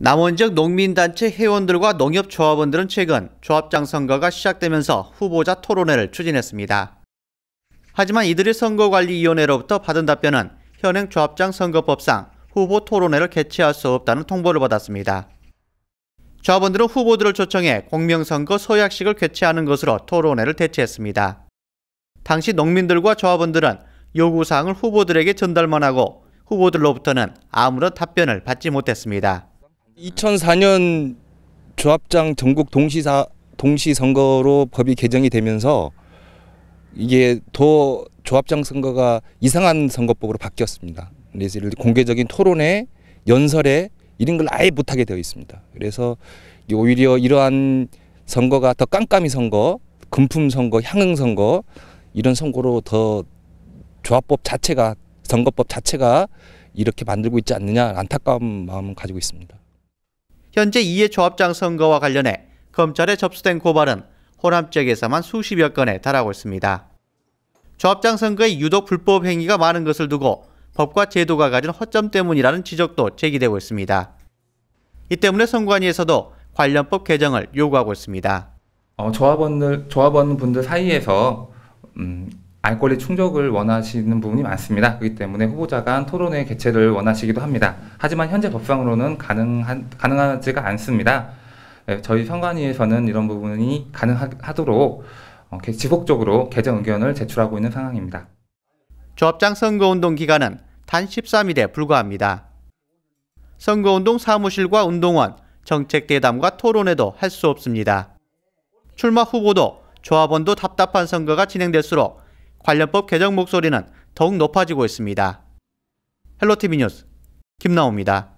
남원지역 농민단체 회원들과 농협조합원들은 최근 조합장 선거가 시작되면서 후보자 토론회를 추진했습니다. 하지만 이들이 선거관리위원회로부터 받은 답변은 현행 조합장 선거법상 후보 토론회를 개최할 수 없다는 통보를 받았습니다. 조합원들은 후보들을 초청해 공명선거 소약식을 개최하는 것으로 토론회를 대체했습니다. 당시 농민들과 조합원들은 요구사항을 후보들에게 전달만 하고 후보들로부터는 아무런 답변을 받지 못했습니다. 2004년 조합장 전국 동시사 동시 선거로 법이 개정이 되면서 이게 더 조합장 선거가 이상한 선거법으로 바뀌었습니다. 그래서 공개적인 토론회, 연설회 이런 걸 아예 못하게 되어 있습니다. 그래서 오히려 이러한 선거가 더 깜깜이 선거, 금품 선거, 향응 선거 이런 선거로 더 조합법 자체가 선거법 자체가 이렇게 만들고 있지 않느냐 안타까운 마음을 가지고 있습니다. 현재 이해조합장 선거와 관련해 검찰에 접수된 고발은 호남 지역에서만 수십여 건에 달하고 있습니다. 조합장 선거에 유독 불법 행위가 많은 것을 두고 법과 제도가 가진 허점 때문이라는 지적도 제기되고 있습니다. 이 때문에 선관위에서도 관련법 개정을 요구하고 있습니다. 어, 조합원들, 조합원 분들 사이에서 음, 알 권리 충족을 원하시는 부분이 많습니다. 그렇기 때문에 후보자가 토론회 개최를 원하시기도 합니다. 하지만 현재 법상으로는 가능한, 가능하지가 않습니다. 네, 저희 선관위에서는 이런 부분이 가능하도록 어, 지속적으로 개정 의견을 제출하고 있는 상황입니다. 조합장 선거운동 기간은 단 13일에 불과합니다. 선거운동 사무실과 운동원, 정책대담과 토론회도 할 수 없습니다. 출마 후보도 조합원도 답답한 선거가 진행될수록 관련법 개정 목소리는 더욱 높아지고 있습니다. 헬로티비 뉴스 김나호입니다.